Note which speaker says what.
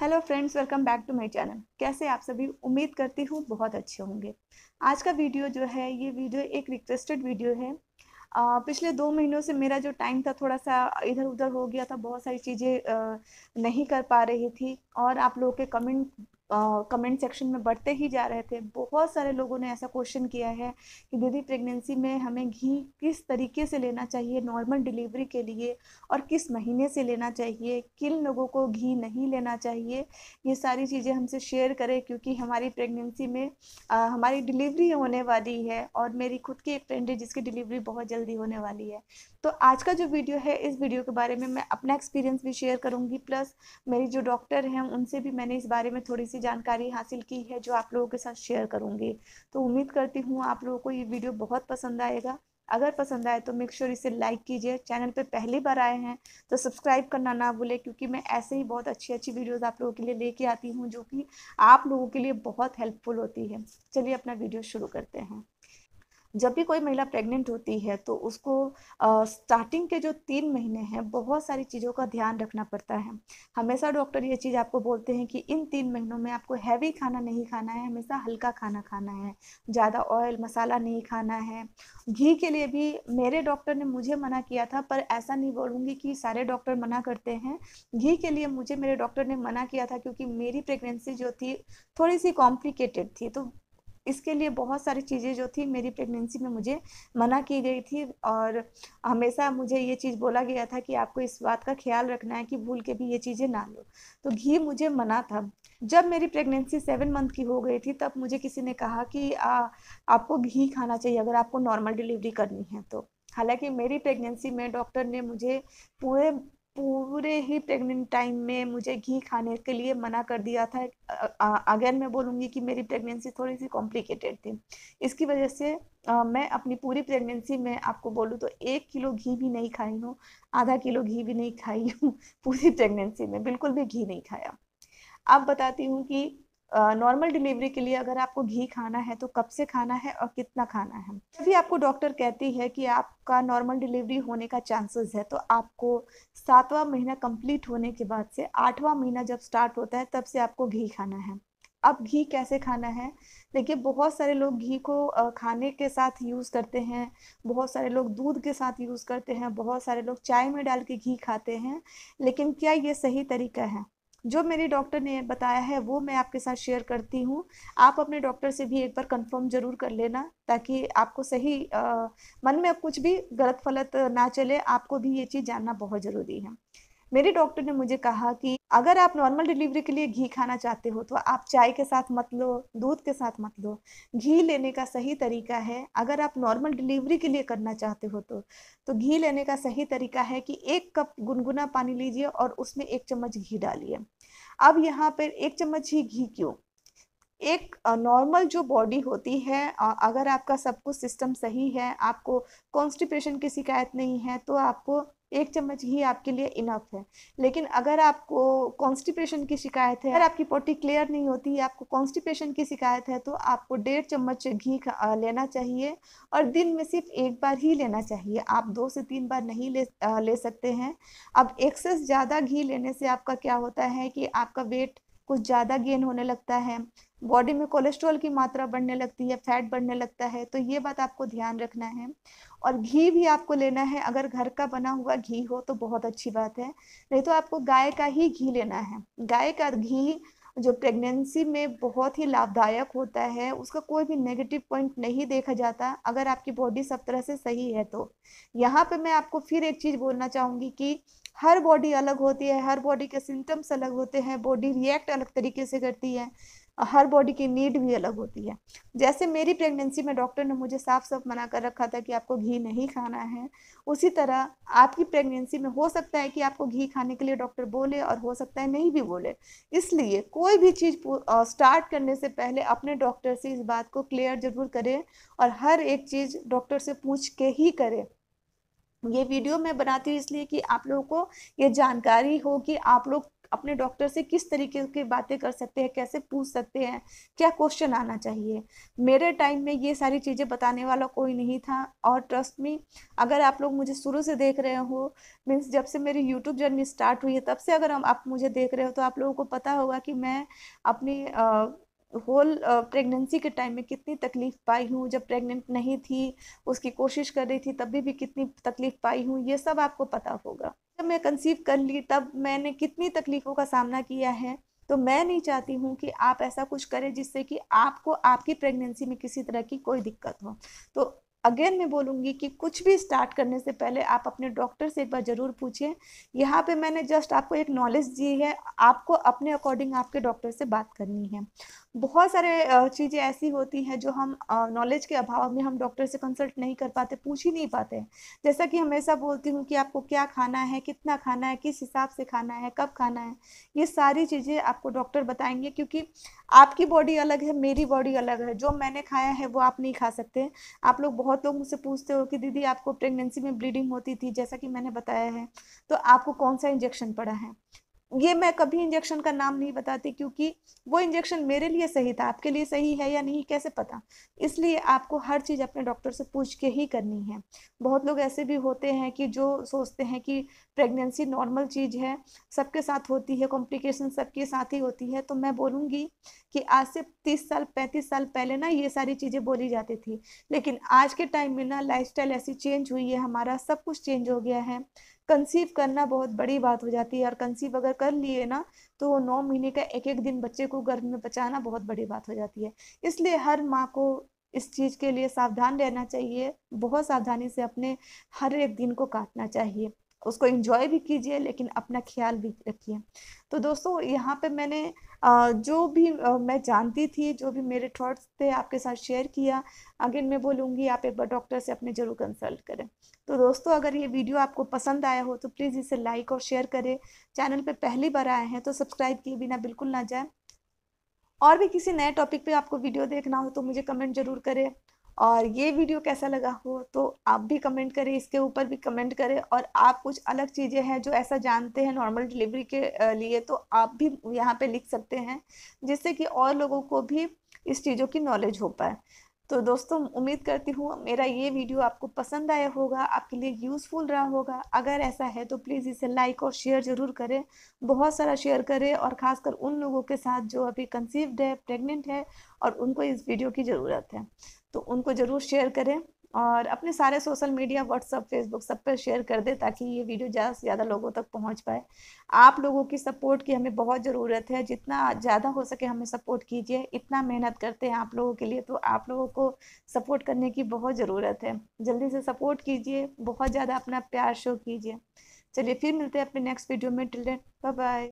Speaker 1: hello friends welcome back to my channel कैसे आप सभी उम्मीद करती हूँ बहुत अच्छे होंगे आज का वीडियो जो है ये वीडियो एक रिक्वेस्टेड वीडियो है आ, पिछले दो महीनों से मेरा जो टाइम था थोड़ा सा इधर उधर हो गया था बहुत सारी चीज़ें नहीं कर पा रही थी और आप लोगों के कमेंट कमेंट सेक्शन में बढ़ते ही जा रहे थे बहुत सारे लोगों ने ऐसा क्वेश्चन किया है कि दीदी प्रेगनेंसी में हमें घी किस तरीके से लेना चाहिए नॉर्मल डिलीवरी के लिए और किस महीने से लेना चाहिए किन लोगों को घी नहीं लेना चाहिए ये सारी चीज़ें हमसे शेयर करें क्योंकि हमारी प्रेगनेंसी में आ, हमारी डिलीवरी होने वाली है और मेरी खुद की एक फ्रेंड है जिसकी डिलीवरी बहुत जल्दी होने वाली है तो आज का जो वीडियो है इस वीडियो के बारे में मैं अपना एक्सपीरियंस भी शेयर करूँगी प्लस मेरी जो डॉक्टर हैं उनसे भी मैंने इस बारे में थोड़ी सी ऐसी जानकारी हासिल की है जो आप लोगों के साथ शेयर करूंगी तो उम्मीद करती हूँ आप लोगों को ये वीडियो बहुत पसंद आएगा अगर पसंद आए तो मेक श्योर sure इसे लाइक कीजिए चैनल पे पहली बार आए हैं तो सब्सक्राइब करना ना भूले क्योंकि मैं ऐसे ही बहुत अच्छी अच्छी वीडियोस आप लोगों के लिए लेके आती हूँ जो कि आप लोगों के लिए बहुत हेल्पफुल होती है चलिए अपना वीडियो शुरू करते हैं जब भी कोई महिला प्रेग्नेंट होती है तो उसको स्टार्टिंग के जो तीन महीने हैं बहुत सारी चीज़ों का ध्यान रखना पड़ता है हमेशा डॉक्टर ये चीज़ आपको बोलते हैं कि इन तीन महीनों में आपको हैवी खाना नहीं खाना है हमेशा हल्का खाना खाना है ज़्यादा ऑयल मसाला नहीं खाना है घी के लिए भी मेरे डॉक्टर ने मुझे मना किया था पर ऐसा नहीं बोलूँगी कि सारे डॉक्टर मना करते हैं घी के लिए मुझे मेरे डॉक्टर ने मना किया था क्योंकि मेरी प्रेगनेंसी जो थी थोड़ी सी कॉम्प्लिकेटेड थी तो इसके लिए बहुत सारी चीज़ें जो थी मेरी प्रेगनेंसी में मुझे मना की गई थी और हमेशा मुझे ये चीज़ बोला गया था कि आपको इस बात का ख्याल रखना है कि भूल के भी ये चीज़ें ना लो तो घी मुझे मना था जब मेरी प्रेगनेंसी सेवन मंथ की हो गई थी तब मुझे किसी ने कहा कि आ, आपको घी खाना चाहिए अगर आपको नॉर्मल डिलीवरी करनी है तो हालांकि मेरी प्रेगनेंसी में डॉक्टर ने मुझे पूरे पूरे ही प्रेग्नेंट टाइम में मुझे घी खाने के लिए मना कर दिया था अगेन मैं बोलूँगी कि मेरी प्रेगनेंसी थोड़ी सी कॉम्प्लिकेटेड थी इसकी वजह से आ, मैं अपनी पूरी प्रेगनेंसी में आपको बोलूँ तो एक किलो घी भी नहीं खाई हूँ आधा किलो घी भी नहीं खाई हूँ पूरी प्रेगनेंसी में बिल्कुल भी घी नहीं खाया अब बताती हूँ कि नॉर्मल डिलीवरी के लिए अगर आपको घी खाना है तो कब से खाना है और कितना खाना है जब भी आपको डॉक्टर कहती है कि आपका नॉर्मल डिलीवरी होने का चांसेस है तो आपको सातवां महीना कंप्लीट होने के बाद से आठवां महीना जब स्टार्ट होता है तब से आपको घी खाना है अब घी कैसे खाना है देखिए बहुत सारे लोग घी को खाने के साथ यूज़ करते हैं बहुत सारे लोग दूध के साथ यूज़ करते हैं बहुत सारे लोग चाय में डाल के घी खाते हैं लेकिन क्या ये सही तरीका है जो मेरी डॉक्टर ने बताया है वो मैं आपके साथ शेयर करती हूँ आप अपने डॉक्टर से भी एक बार कंफर्म ज़रूर कर लेना ताकि आपको सही आ, मन में कुछ भी गलत फलत ना चले आपको भी ये चीज़ जानना बहुत ज़रूरी है मेरे डॉक्टर ने मुझे कहा कि अगर आप नॉर्मल डिलीवरी के लिए घी खाना चाहते हो तो आप चाय के साथ मत लो दूध के साथ मत लो घी लेने का सही तरीका है अगर आप नॉर्मल डिलीवरी के लिए करना चाहते हो तो तो घी लेने का सही तरीका है कि एक कप गुनगुना पानी लीजिए और उसमें एक चम्मच घी डालिए अब यहाँ पर एक चम्मच ही घी क्यों एक नॉर्मल जो बॉडी होती है अगर आपका सब कुछ सिस्टम सही है आपको कॉन्स्टिपेशन की शिकायत नहीं है तो आपको एक चम्मच घी आपके लिए इनफ है लेकिन अगर आपको कॉन्स्टिपेशन की शिकायत है अगर आपकी पोटी क्लियर नहीं होती है आपको कॉन्स्टिपेशन की शिकायत है तो आपको डेढ़ चम्मच घी लेना चाहिए और दिन में सिर्फ एक बार ही लेना चाहिए आप दो से तीन बार नहीं ले आ, ले सकते हैं अब एक्सेस ज़्यादा घी लेने से आपका क्या होता है कि आपका वेट कुछ ज़्यादा गेन होने लगता है बॉडी में कोलेस्ट्रॉल की मात्रा बढ़ने लगती है फैट बढ़ने लगता है तो ये बात आपको ध्यान रखना है और घी भी आपको लेना है अगर घर का बना हुआ घी हो तो बहुत अच्छी बात है नहीं तो आपको गाय का ही घी लेना है गाय का घी जो प्रेगनेंसी में बहुत ही लाभदायक होता है उसका कोई भी नेगेटिव पॉइंट नहीं देखा जाता अगर आपकी बॉडी सब तरह से सही है तो यहाँ पे मैं आपको फिर एक चीज़ बोलना चाहूँगी कि हर बॉडी अलग होती है हर बॉडी के सिम्टम्स अलग होते हैं बॉडी रिएक्ट अलग तरीके से करती है हर बॉडी की नीड भी अलग होती है जैसे मेरी प्रेगनेंसी में डॉक्टर ने मुझे साफ साफ मना कर रखा था कि आपको घी नहीं खाना है उसी तरह आपकी प्रेगनेंसी में हो सकता है कि आपको घी खाने के लिए डॉक्टर बोले और हो सकता है नहीं भी बोले इसलिए कोई भी चीज़ स्टार्ट करने से पहले अपने डॉक्टर से इस बात को क्लियर ज़रूर करें और हर एक चीज़ डॉक्टर से पूछ के ही करें ये वीडियो मैं बनाती हूँ इसलिए कि आप लोगों को ये जानकारी हो कि आप लोग अपने डॉक्टर से किस तरीके की बातें कर सकते हैं कैसे पूछ सकते हैं क्या क्वेश्चन आना चाहिए मेरे टाइम में ये सारी चीज़ें बताने वाला कोई नहीं था और ट्रस्ट में अगर आप लोग मुझे शुरू से देख रहे हो मीन्स जब से मेरी यूट्यूब जर्नी स्टार्ट हुई है तब से अगर हम आप मुझे देख रहे हो तो आप लोगों को पता होगा कि मैं अपनी होल प्रेगनेंसी के टाइम में कितनी तकलीफ़ पाई हूँ जब प्रेग्नेंट नहीं थी उसकी कोशिश कर रही थी भी, भी कितनी तकलीफ़ पाई हूँ ये सब आपको पता होगा जब मैं कंसीव कर ली तब मैंने कितनी तकलीफ़ों का सामना किया है तो मैं नहीं चाहती हूँ कि आप ऐसा कुछ करें जिससे कि आपको आपकी प्रेगनेंसी में किसी तरह की कोई दिक्कत हो तो अगेन मैं बोलूँगी कि कुछ भी स्टार्ट करने से पहले आप अपने डॉक्टर से एक बार ज़रूर पूछें यहाँ पे मैंने जस्ट आपको एक नॉलेज दी है आपको अपने अकॉर्डिंग आपके डॉक्टर से बात करनी है बहुत सारे चीज़ें ऐसी होती हैं जो हम नॉलेज के अभाव में हम डॉक्टर से कंसल्ट नहीं कर पाते पूछ ही नहीं पाते जैसा कि हमेशा बोलती हूँ कि आपको क्या खाना है कितना खाना है किस हिसाब से खाना है कब खाना है ये सारी चीज़ें आपको डॉक्टर बताएंगे क्योंकि आपकी बॉडी अलग है मेरी बॉडी अलग है जो मैंने खाया है वो आप नहीं खा सकते आप लोग बहुत लोग मुझसे पूछते हो कि दीदी आपको प्रेगनेंसी में ब्लीडिंग होती थी जैसा कि मैंने बताया है तो आपको कौन सा इंजेक्शन पड़ा है ये मैं कभी इंजेक्शन का नाम नहीं बताती क्योंकि वो इंजेक्शन मेरे लिए सही था आपके लिए सही है या नहीं कैसे पता इसलिए आपको हर चीज़ अपने डॉक्टर से पूछ के ही करनी है बहुत लोग ऐसे भी होते हैं कि जो सोचते हैं कि प्रेगनेंसी नॉर्मल चीज़ है सबके साथ होती है कॉम्प्लिकेशन सबके साथ ही होती है तो मैं बोलूँगी कि आज से तीस साल पैंतीस साल पहले ना ये सारी चीज़ें बोली जाती थी लेकिन आज के टाइम में ना लाइफ ऐसी चेंज हुई है हमारा सब कुछ चेंज हो गया है कंसीव करना बहुत बड़ी बात हो जाती है और कंसीव अगर कर लिए ना तो नौ महीने का एक एक दिन बच्चे को गर्भ में बचाना बहुत बड़ी बात हो जाती है इसलिए हर माँ को इस चीज़ के लिए सावधान रहना चाहिए बहुत सावधानी से अपने हर एक दिन को काटना चाहिए उसको इंजॉय भी कीजिए लेकिन अपना ख्याल भी रखिए तो दोस्तों यहाँ पे मैंने जो भी मैं जानती थी जो भी मेरे थॉट्स थे आपके साथ शेयर किया अगेन मैं बोलूँगी आप एक बार डॉक्टर से अपने ज़रूर कंसल्ट करें तो दोस्तों अगर ये वीडियो आपको पसंद आया हो तो प्लीज़ इसे लाइक और शेयर करें चैनल पर पहली बार आए हैं तो सब्सक्राइब किए बिना बिल्कुल ना जाए और भी किसी नए टॉपिक पे आपको वीडियो देखना हो तो मुझे कमेंट जरूर करें और ये वीडियो कैसा लगा हो तो आप भी कमेंट करें इसके ऊपर भी कमेंट करें और आप कुछ अलग चीज़ें हैं जो ऐसा जानते हैं नॉर्मल डिलीवरी के लिए तो आप भी यहाँ पे लिख सकते हैं जिससे कि और लोगों को भी इस चीज़ों की नॉलेज हो पाए तो दोस्तों उम्मीद करती हूँ मेरा ये वीडियो आपको पसंद आया होगा आपके लिए यूज़फुल रहा होगा अगर ऐसा है तो प्लीज़ इसे लाइक और शेयर ज़रूर करें बहुत सारा शेयर करें और ख़ासकर उन लोगों के साथ जो अभी कंसीव्ड है प्रेग्नेंट है और उनको इस वीडियो की ज़रूरत है तो उनको ज़रूर शेयर करें और अपने सारे सोशल मीडिया व्हाट्सअप फेसबुक सब पर शेयर कर दें ताकि ये वीडियो ज़्यादा से ज़्यादा लोगों तक पहुंच पाए आप लोगों की सपोर्ट की हमें बहुत ज़रूरत है जितना ज़्यादा हो सके हमें सपोर्ट कीजिए इतना मेहनत करते हैं आप लोगों के लिए तो आप लोगों को सपोर्ट करने की बहुत ज़रूरत है जल्दी से सपोर्ट कीजिए बहुत ज़्यादा अपना प्यार शो कीजिए चलिए फिर मिलते हैं अपने नेक्स्ट वीडियो में टिल बाय